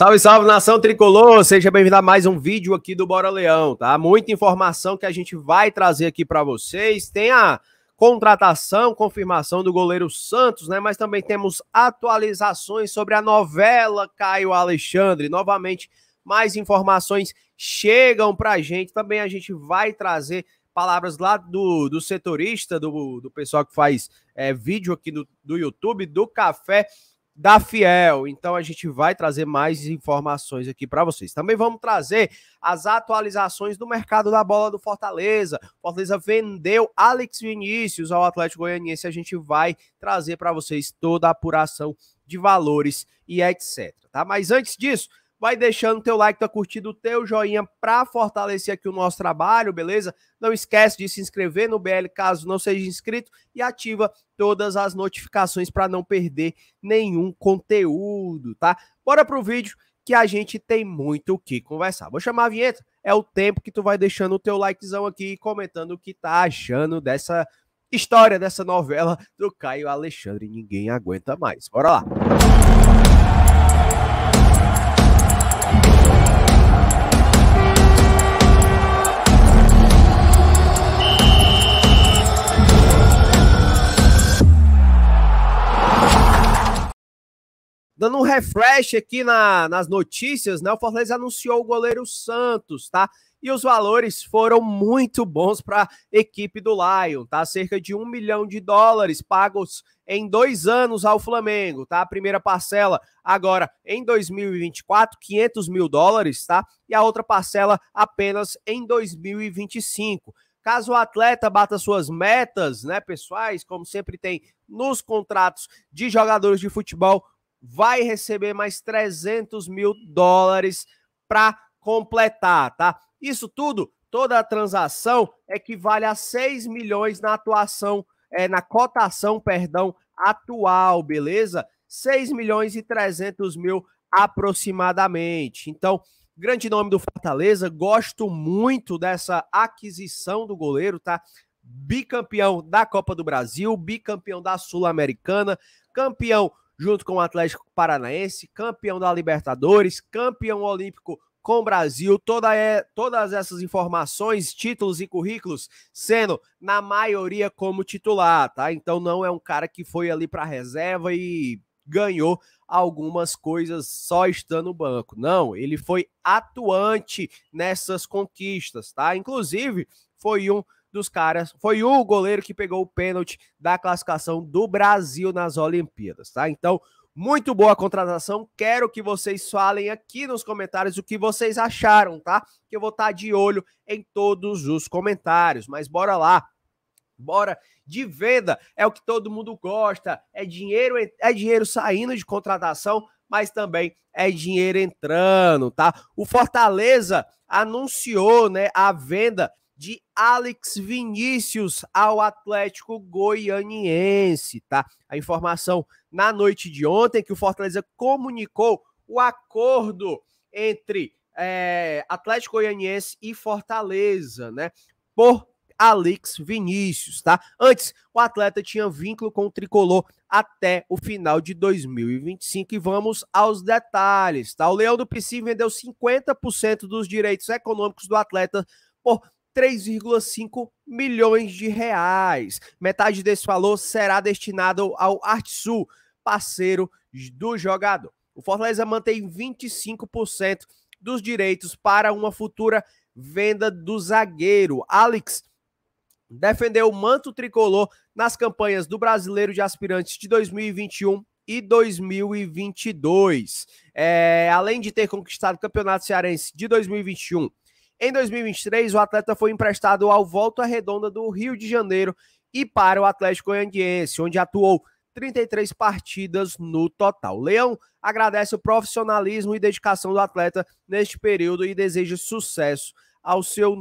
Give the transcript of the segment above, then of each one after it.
Salve, salve, nação tricolor! Seja bem-vindo a mais um vídeo aqui do Bora Leão, tá? Muita informação que a gente vai trazer aqui para vocês. Tem a contratação, confirmação do goleiro Santos, né? Mas também temos atualizações sobre a novela Caio Alexandre. Novamente, mais informações chegam para a gente. Também a gente vai trazer palavras lá do, do setorista, do, do pessoal que faz é, vídeo aqui do, do YouTube, do Café da Fiel. Então a gente vai trazer mais informações aqui para vocês. Também vamos trazer as atualizações do mercado da bola do Fortaleza. Fortaleza vendeu Alex Vinícius ao Atlético Goianiense. A gente vai trazer para vocês toda a apuração de valores e etc. Tá? Mas antes disso, vai deixando teu like, tá curtindo, o teu joinha para fortalecer aqui o nosso trabalho, beleza? Não esquece de se inscrever no BL caso não seja inscrito e ativa todas as notificações para não perder nenhum conteúdo, tá? Bora pro vídeo que a gente tem muito o que conversar. Vou chamar a vinheta, é o tempo que tu vai deixando o teu likezão aqui e comentando o que tá achando dessa história, dessa novela do Caio Alexandre. Ninguém aguenta mais. Bora lá! Dando um refresh aqui na, nas notícias, né? O Fortaleza anunciou o goleiro Santos, tá? E os valores foram muito bons para a equipe do Lion, tá? Cerca de um milhão de dólares pagos em dois anos ao Flamengo, tá? A primeira parcela agora em 2024, 500 mil dólares, tá? E a outra parcela apenas em 2025. Caso o atleta bata suas metas, né, pessoais, como sempre tem nos contratos de jogadores de futebol, vai receber mais 300 mil dólares para completar, tá? Isso tudo, toda a transação equivale é a 6 milhões na atuação, é, na cotação, perdão, atual, beleza? 6 milhões e 300 mil aproximadamente. Então, grande nome do Fortaleza, gosto muito dessa aquisição do goleiro, tá? Bicampeão da Copa do Brasil, bicampeão da Sul-Americana, campeão junto com o Atlético Paranaense, campeão da Libertadores, campeão olímpico com o Brasil. Toda é, todas essas informações, títulos e currículos sendo, na maioria, como titular, tá? Então não é um cara que foi ali para reserva e ganhou algumas coisas só estando no banco. Não, ele foi atuante nessas conquistas, tá? Inclusive, foi um dos caras. Foi o goleiro que pegou o pênalti da classificação do Brasil nas Olimpíadas, tá? Então, muito boa contratação. Quero que vocês falem aqui nos comentários o que vocês acharam, tá? Que eu vou estar tá de olho em todos os comentários. Mas bora lá. Bora de venda. É o que todo mundo gosta. É dinheiro, é dinheiro saindo de contratação, mas também é dinheiro entrando, tá? O Fortaleza anunciou, né, a venda de Alex Vinícius ao Atlético Goianiense, tá? A informação na noite de ontem que o Fortaleza comunicou o acordo entre é, Atlético Goianiense e Fortaleza, né? Por Alex Vinícius, tá? Antes, o atleta tinha vínculo com o tricolor até o final de 2025 e vamos aos detalhes, tá? O Leão do Pici vendeu 50% dos direitos econômicos do atleta por 3,5 milhões de reais. Metade desse valor será destinado ao Artsul, parceiro do jogador. O Fortaleza mantém 25% dos direitos para uma futura venda do zagueiro. Alex defendeu o manto tricolor nas campanhas do Brasileiro de Aspirantes de 2021 e 2022. É, além de ter conquistado o Campeonato Cearense de 2021 em 2023, o atleta foi emprestado ao Volta Redonda do Rio de Janeiro e para o Atlético Goianiense, onde atuou 33 partidas no total. Leão agradece o profissionalismo e dedicação do atleta neste período e deseja sucesso ao seu,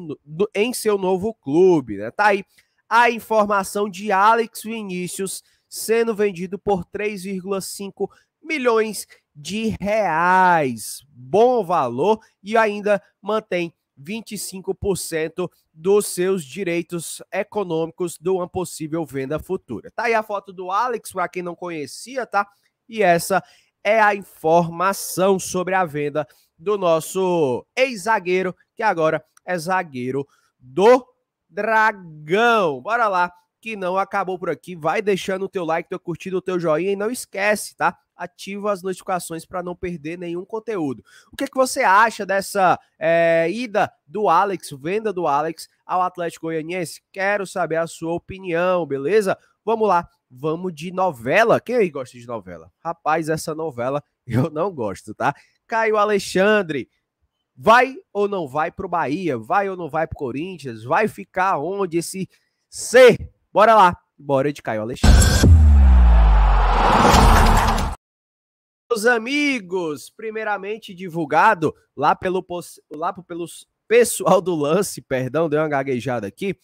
em seu novo clube. Né? Tá aí a informação de Alex Vinícius sendo vendido por 3,5 milhões de reais. Bom valor e ainda mantém 25% dos seus direitos econômicos de uma possível venda futura. Tá aí a foto do Alex, para quem não conhecia, tá? E essa é a informação sobre a venda do nosso ex-zagueiro, que agora é zagueiro do Dragão. Bora lá, que não acabou por aqui. Vai deixando o teu like, teu curtido, o teu joinha e não esquece, tá? ativa as notificações para não perder nenhum conteúdo. O que, é que você acha dessa é, ida do Alex, venda do Alex ao Atlético Goianiense? Quero saber a sua opinião, beleza? Vamos lá, vamos de novela. Quem aí gosta de novela? Rapaz, essa novela eu não gosto, tá? Caio Alexandre, vai ou não vai para o Bahia? Vai ou não vai para o Corinthians? Vai ficar onde esse ser? Bora lá, bora de Caio Alexandre. meus amigos, primeiramente divulgado lá pelo, lá pelos pessoal do lance, perdão, deu uma gaguejada aqui,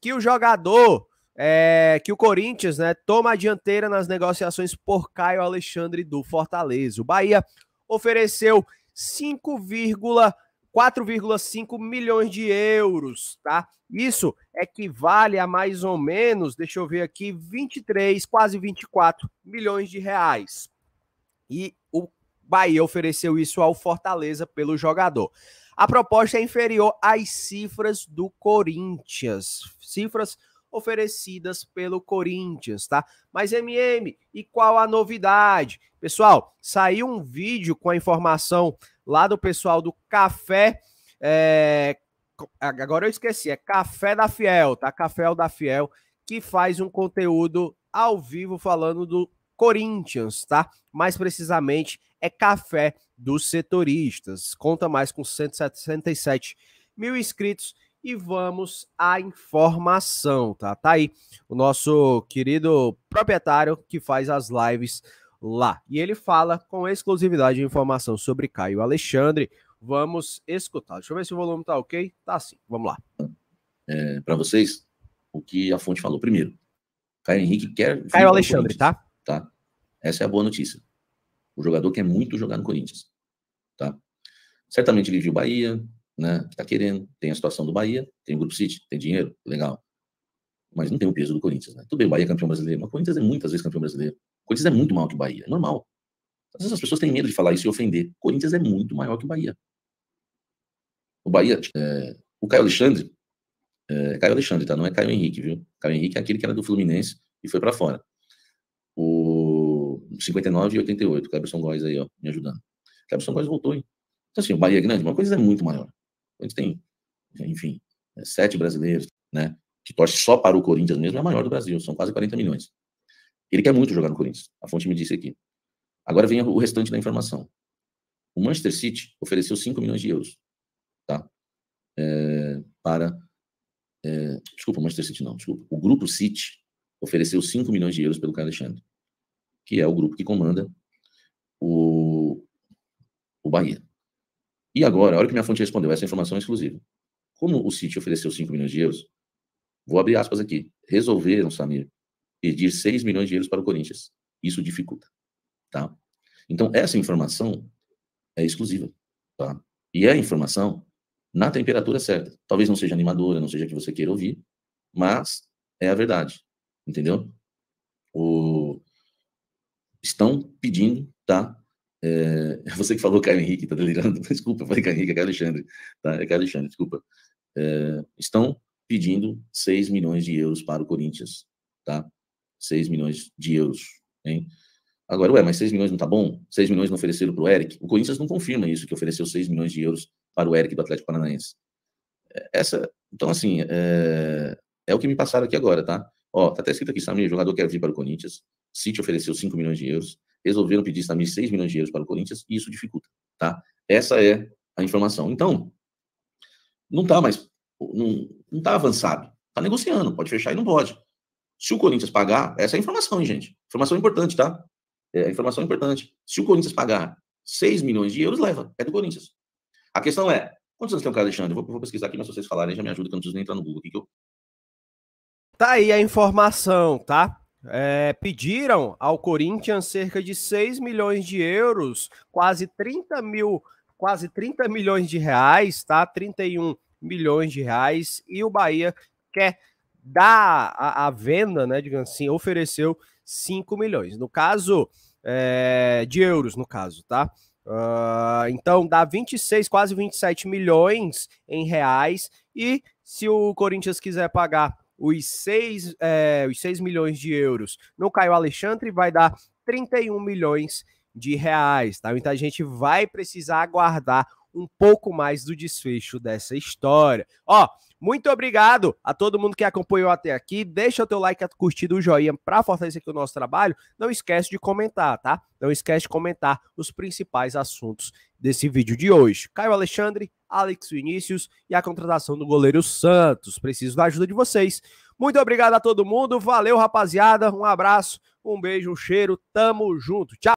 que o jogador, é, que o Corinthians, né, toma a dianteira nas negociações por Caio Alexandre do Fortaleza. O Bahia ofereceu 5,4,5 milhões de euros, tá? Isso equivale a mais ou menos, deixa eu ver aqui, 23, quase 24 milhões de reais. E o Bahia ofereceu isso ao Fortaleza pelo jogador. A proposta é inferior às cifras do Corinthians. Cifras oferecidas pelo Corinthians, tá? Mas MM, e qual a novidade? Pessoal, saiu um vídeo com a informação lá do pessoal do Café. É... Agora eu esqueci, é Café da Fiel, tá? Café da Fiel, que faz um conteúdo ao vivo falando do Corinthians, tá? Mais precisamente, é Café dos Setoristas. Conta mais com 177 mil inscritos e vamos à informação, tá? Tá aí o nosso querido proprietário que faz as lives lá. E ele fala com exclusividade de informação sobre Caio Alexandre. Vamos escutar. Deixa eu ver se o volume tá ok. Tá sim, vamos lá. É, Para vocês, o que a fonte falou primeiro. Caio Henrique quer. Caio Alexandre, tá? tá? Essa é a boa notícia. O jogador quer é muito jogar no Corinthians, tá? Certamente ele viu o Bahia, né? tá querendo. Tem a situação do Bahia, tem o Grupo City, tem dinheiro, legal. Mas não tem o peso do Corinthians, né? Tudo bem, o Bahia é campeão brasileiro, mas o Corinthians é muitas vezes campeão brasileiro. O Corinthians é muito maior que o Bahia, é normal. Às vezes as pessoas têm medo de falar isso e ofender. O Corinthians é muito maior que o Bahia. O Bahia, é... o Caio Alexandre, é, Caio Alexandre, tá? Não é Caio Henrique, viu? Caio Henrique é aquele que era do Fluminense e foi para fora o 59 e 88. Cleberson Góes aí, ó, me ajudando. Cleberson Góes voltou, hein? Então, assim, o Bahia é Grande, uma coisa é muito maior. A gente tem, enfim, é, sete brasileiros, né? Que torce só para o Corinthians mesmo, é a maior do Brasil, são quase 40 milhões. Ele quer muito jogar no Corinthians, a fonte me disse aqui. Agora vem o restante da informação. O Manchester City ofereceu 5 milhões de euros, tá? É, para. É, desculpa, o Manchester City não, desculpa. O Grupo City ofereceu 5 milhões de euros pelo Caio Alexandre que é o grupo que comanda o, o Bahia. E agora, a hora que minha fonte respondeu, essa informação é exclusiva. Como o City ofereceu 5 milhões de euros, vou abrir aspas aqui. Resolveram, Samir, pedir 6 milhões de euros para o Corinthians. Isso dificulta. Tá? Então, essa informação é exclusiva. Tá? E é a informação na temperatura certa. Talvez não seja animadora, não seja que você queira ouvir, mas é a verdade. Entendeu? O estão pedindo, tá? É, é, você que falou Caio Henrique, tá delirando? Desculpa, falei Caio Henrique, é Caio Alexandre, tá? É Caio Alexandre, desculpa. É, estão pedindo 6 milhões de euros para o Corinthians, tá? 6 milhões de euros, hein? Agora, ué, mas 6 milhões não tá bom? 6 milhões não ofereceram para o Eric? O Corinthians não confirma isso, que ofereceu 6 milhões de euros para o Eric do Atlético Paranaense. É, essa, então, assim, é, é o que me passaram aqui agora, tá? Ó, tá até escrito aqui, Samir, jogador quer é vir para o Corinthians. City ofereceu 5 milhões de euros. Resolveram pedir Samir 6 milhões de euros para o Corinthians e isso dificulta, tá? Essa é a informação. Então, não tá mais, não, não tá avançado. Tá negociando, pode fechar e não pode. Se o Corinthians pagar, essa é a informação, hein, gente. Informação importante, tá? É informação é importante. Se o Corinthians pagar 6 milhões de euros, leva. É do Corinthians. A questão é, quantos anos tem o cara Alexandre? Eu vou, vou pesquisar aqui, mas se vocês falarem, já me ajuda, que eu não preciso nem entrar no Google aqui, que eu Tá aí a informação, tá? É, pediram ao Corinthians cerca de 6 milhões de euros, quase 30 mil, quase 30 milhões de reais, tá? 31 milhões de reais, e o Bahia quer dar a, a venda, né? Digamos assim, ofereceu 5 milhões. No caso, é, de euros, no caso, tá? Uh, então dá 26, quase 27 milhões em reais, e se o Corinthians quiser pagar os 6, é, eh, os 6 milhões de euros no Caio Alexandre vai dar 31 milhões de reais, tá? Então a gente vai precisar aguardar um pouco mais do desfecho dessa história. Ó, muito obrigado a todo mundo que acompanhou até aqui. Deixa o teu like, a curtida, o joinha para fortalecer aqui o nosso trabalho. Não esquece de comentar, tá? Não esquece de comentar os principais assuntos desse vídeo de hoje. Caio Alexandre, Alex Vinícius e a contratação do goleiro Santos. Preciso da ajuda de vocês. Muito obrigado a todo mundo. Valeu, rapaziada. Um abraço, um beijo, um cheiro. Tamo junto. Tchau.